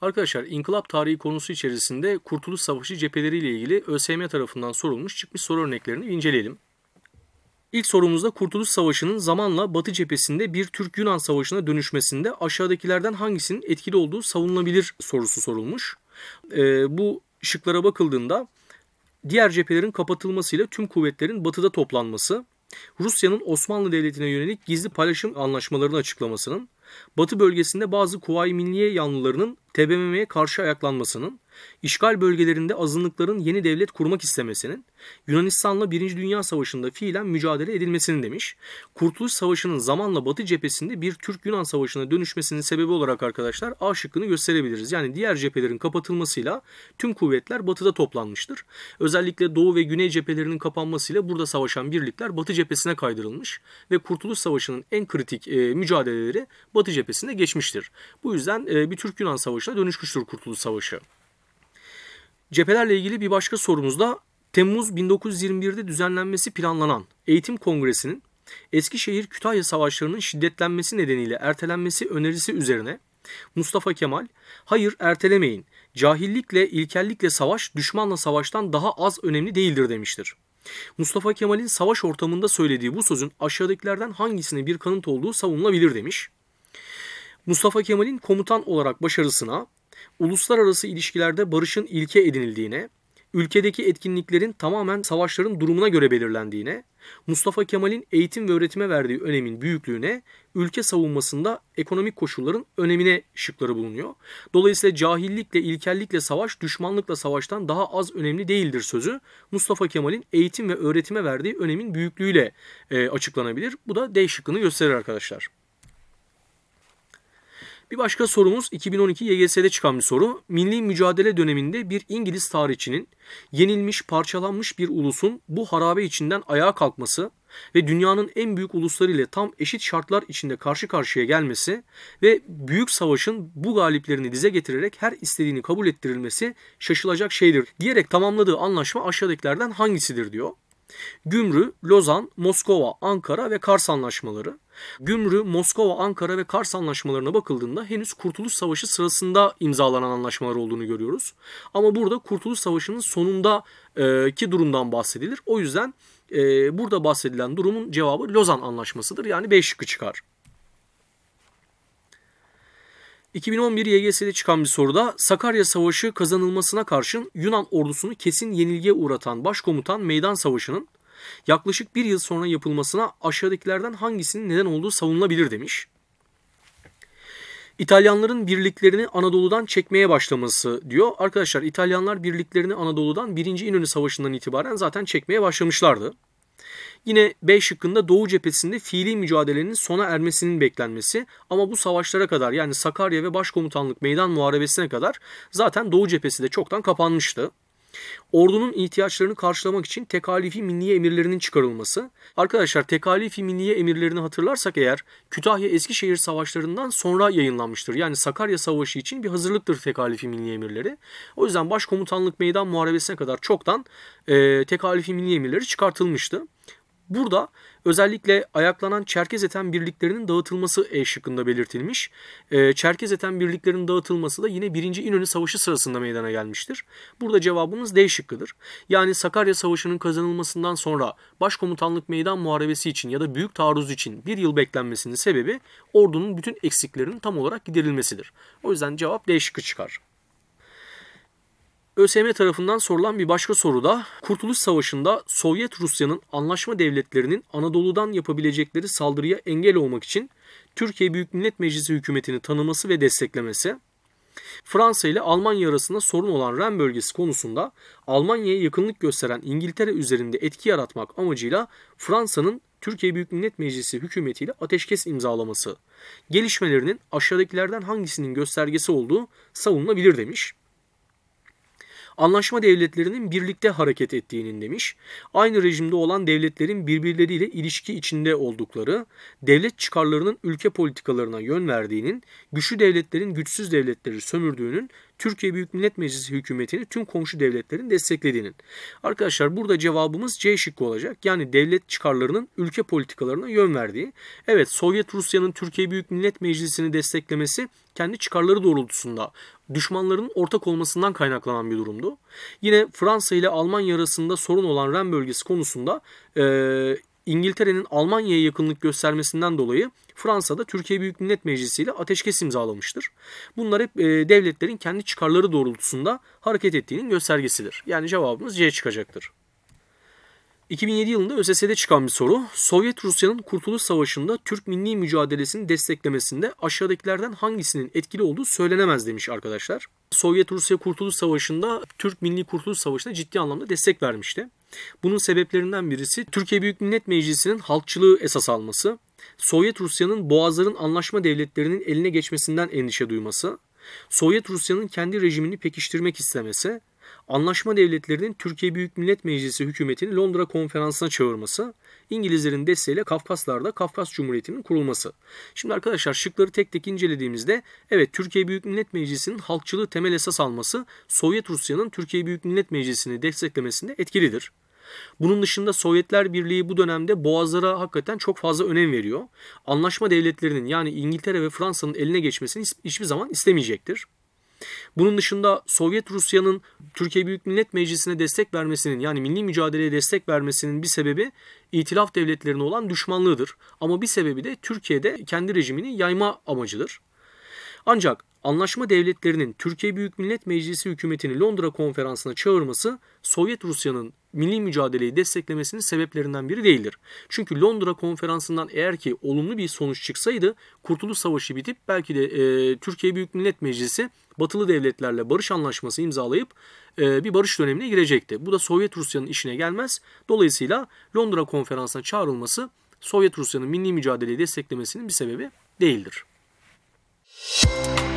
Arkadaşlar inkılap tarihi konusu içerisinde Kurtuluş Savaşı cepheleriyle ilgili ÖSYM tarafından sorulmuş çıkmış soru örneklerini inceleyelim. İlk sorumuzda Kurtuluş Savaşı'nın zamanla Batı cephesinde bir Türk-Yunan savaşına dönüşmesinde aşağıdakilerden hangisinin etkili olduğu savunulabilir sorusu sorulmuş. Ee, bu şıklara bakıldığında diğer cephelerin kapatılmasıyla tüm kuvvetlerin batıda toplanması, Rusya'nın Osmanlı Devleti'ne yönelik gizli paylaşım anlaşmalarını açıklamasının, Batı bölgesinde bazı Kuvayi Milliye yanlılarının TBMM'ye karşı ayaklanmasının işgal bölgelerinde azınlıkların yeni devlet kurmak istemesinin, Yunanistan'la Birinci Dünya Savaşı'nda fiilen mücadele edilmesini demiş. Kurtuluş Savaşı'nın zamanla Batı cephesinde bir Türk-Yunan Savaşı'na dönüşmesinin sebebi olarak arkadaşlar A şıkkını gösterebiliriz. Yani diğer cephelerin kapatılmasıyla tüm kuvvetler Batı'da toplanmıştır. Özellikle Doğu ve Güney cephelerinin kapanmasıyla burada savaşan birlikler Batı cephesine kaydırılmış ve Kurtuluş Savaşı'nın en kritik e, mücadeleleri Batı cephesinde geçmiştir. Bu yüzden e, bir Türk-Yunan Savaşı'na dönüşmüştür Kurtuluş Savaşı. Cephelerle ilgili bir başka sorumuz da Temmuz 1921'de düzenlenmesi planlanan Eğitim Kongresi'nin Eskişehir-Kütahya savaşlarının şiddetlenmesi nedeniyle ertelenmesi önerisi üzerine Mustafa Kemal, "Hayır ertelemeyin. Cahillikle, ilkellikle savaş düşmanla savaştan daha az önemli değildir." demiştir. Mustafa Kemal'in savaş ortamında söylediği bu sözün aşağıdakilerden hangisine bir kanıt olduğu savunulabilir demiş. Mustafa Kemal'in komutan olarak başarısına uluslararası ilişkilerde barışın ilke edinildiğine, ülkedeki etkinliklerin tamamen savaşların durumuna göre belirlendiğine, Mustafa Kemal'in eğitim ve öğretime verdiği önemin büyüklüğüne, ülke savunmasında ekonomik koşulların önemine şıkları bulunuyor. Dolayısıyla cahillikle, ilkellikle savaş, düşmanlıkla savaştan daha az önemli değildir sözü Mustafa Kemal'in eğitim ve öğretime verdiği önemin büyüklüğüyle e, açıklanabilir. Bu da D şıkkını gösterir arkadaşlar. Bir başka sorumuz 2012 YGS'de çıkan bir soru. Milli mücadele döneminde bir İngiliz tarihçinin yenilmiş, parçalanmış bir ulusun bu harabe içinden ayağa kalkması ve dünyanın en büyük ulusları ile tam eşit şartlar içinde karşı karşıya gelmesi ve büyük savaşın bu galiplerini dize getirerek her istediğini kabul ettirilmesi şaşılacak şeydir diyerek tamamladığı anlaşma aşağıdakilerden hangisidir diyor. Gümrü, Lozan, Moskova, Ankara ve Kars anlaşmaları. Gümrü, Moskova, Ankara ve Kars anlaşmalarına bakıldığında henüz Kurtuluş Savaşı sırasında imzalanan anlaşmalar olduğunu görüyoruz. Ama burada Kurtuluş Savaşı'nın sonundaki e, durumdan bahsedilir. O yüzden e, burada bahsedilen durumun cevabı Lozan Anlaşması'dır. Yani 5 şıkkı çıkar. 2011 YGS'de çıkan bir soruda Sakarya Savaşı kazanılmasına karşın Yunan ordusunu kesin yenilgiye uğratan başkomutan Meydan Savaşı'nın yaklaşık bir yıl sonra yapılmasına aşağıdakilerden hangisinin neden olduğu savunulabilir demiş. İtalyanların birliklerini Anadolu'dan çekmeye başlaması diyor. Arkadaşlar İtalyanlar birliklerini Anadolu'dan 1. İnönü Savaşı'ndan itibaren zaten çekmeye başlamışlardı. Yine B şıkkında Doğu cephesinde fiili mücadelenin sona ermesinin beklenmesi ama bu savaşlara kadar yani Sakarya ve Başkomutanlık Meydan Muharebesi'ne kadar zaten Doğu cephesi de çoktan kapanmıştı. Ordunun ihtiyaçlarını karşılamak için tekalifi milliye emirlerinin çıkarılması. Arkadaşlar tekalifi milliye emirlerini hatırlarsak eğer Kütahya-Eskişehir savaşlarından sonra yayınlanmıştır. Yani Sakarya Savaşı için bir hazırlıktır tekalifi milliye emirleri. O yüzden başkomutanlık meydan muharebesine kadar çoktan e, tekalifi milliye emirleri çıkartılmıştı. Burada özellikle ayaklanan Çerkez eten birliklerinin dağıtılması E şıkkında belirtilmiş. E, Çerkez eten birliklerinin dağıtılması da yine 1. İnönü Savaşı sırasında meydana gelmiştir. Burada cevabımız D şıkkıdır. Yani Sakarya Savaşı'nın kazanılmasından sonra Başkomutanlık Meydan Muharebesi için ya da Büyük Taarruz için bir yıl beklenmesinin sebebi ordunun bütün eksiklerinin tam olarak giderilmesidir. O yüzden cevap D şıkkı çıkar. ÖSYM tarafından sorulan bir başka soruda Kurtuluş Savaşı'nda Sovyet Rusya'nın anlaşma devletlerinin Anadolu'dan yapabilecekleri saldırıya engel olmak için Türkiye Büyük Millet Meclisi hükümetini tanıması ve desteklemesi, Fransa ile Almanya arasında sorun olan Ren bölgesi konusunda Almanya'ya yakınlık gösteren İngiltere üzerinde etki yaratmak amacıyla Fransa'nın Türkiye Büyük Millet Meclisi hükümetiyle ateşkes imzalaması gelişmelerinin aşağıdakilerden hangisinin göstergesi olduğu savunulabilir demiş anlaşma devletlerinin birlikte hareket ettiğinin demiş. Aynı rejimde olan devletlerin birbirleriyle ilişki içinde oldukları, devlet çıkarlarının ülke politikalarına yön verdiğinin, güçlü devletlerin güçsüz devletleri sömürdüğünün Türkiye Büyük Millet Meclisi hükümetini tüm komşu devletlerin desteklediğinin. Arkadaşlar burada cevabımız C şıkkı olacak. Yani devlet çıkarlarının ülke politikalarına yön verdiği. Evet Sovyet Rusya'nın Türkiye Büyük Millet Meclisi'ni desteklemesi kendi çıkarları doğrultusunda düşmanlarının ortak olmasından kaynaklanan bir durumdu. Yine Fransa ile Almanya arasında sorun olan Ren bölgesi konusunda e, İngiltere'nin Almanya'ya yakınlık göstermesinden dolayı Fransa'da Türkiye Büyük Millet Meclisi ile ateşkes imzalamıştır. Bunlar hep e, devletlerin kendi çıkarları doğrultusunda hareket ettiğinin göstergesidir. Yani cevabımız C çıkacaktır. 2007 yılında ÖSS'de çıkan bir soru. Sovyet Rusya'nın Kurtuluş Savaşı'nda Türk milli mücadelesini desteklemesinde aşağıdakilerden hangisinin etkili olduğu söylenemez demiş arkadaşlar. Sovyet Rusya Kurtuluş Savaşı'nda Türk Milli Kurtuluş Savaşı'na ciddi anlamda destek vermişti. Bunun sebeplerinden birisi Türkiye Büyük Millet Meclisi'nin halkçılığı esas alması, Sovyet Rusya'nın Boğazların anlaşma devletlerinin eline geçmesinden endişe duyması, Sovyet Rusya'nın kendi rejimini pekiştirmek istemesi anlaşma devletlerinin Türkiye Büyük Millet Meclisi hükümetini Londra konferansına çağırması, İngilizlerin desteğiyle Kafkaslar'da Kafkas Cumhuriyeti'nin kurulması. Şimdi arkadaşlar şıkları tek tek incelediğimizde evet Türkiye Büyük Millet Meclisi'nin halkçılığı temel esas alması Sovyet Rusya'nın Türkiye Büyük Millet Meclisi'ni desteklemesinde etkilidir. Bunun dışında Sovyetler Birliği bu dönemde boğazlara hakikaten çok fazla önem veriyor. Anlaşma devletlerinin yani İngiltere ve Fransa'nın eline geçmesini hiçbir zaman istemeyecektir. Bunun dışında Sovyet Rusya'nın Türkiye Büyük Millet Meclisi'ne destek vermesinin yani milli mücadeleye destek vermesinin bir sebebi itilaf devletlerine olan düşmanlığıdır. Ama bir sebebi de Türkiye'de kendi rejimini yayma amacıdır. Ancak anlaşma devletlerinin Türkiye Büyük Millet Meclisi hükümetini Londra konferansına çağırması Sovyet Rusya'nın milli mücadeleyi desteklemesinin sebeplerinden biri değildir. Çünkü Londra konferansından eğer ki olumlu bir sonuç çıksaydı Kurtuluş Savaşı bitip belki de e, Türkiye Büyük Millet Meclisi batılı devletlerle barış anlaşması imzalayıp e, bir barış dönemine girecekti. Bu da Sovyet Rusya'nın işine gelmez. Dolayısıyla Londra konferansına çağrılması Sovyet Rusya'nın milli mücadeleyi desteklemesinin bir sebebi değildir. Thank you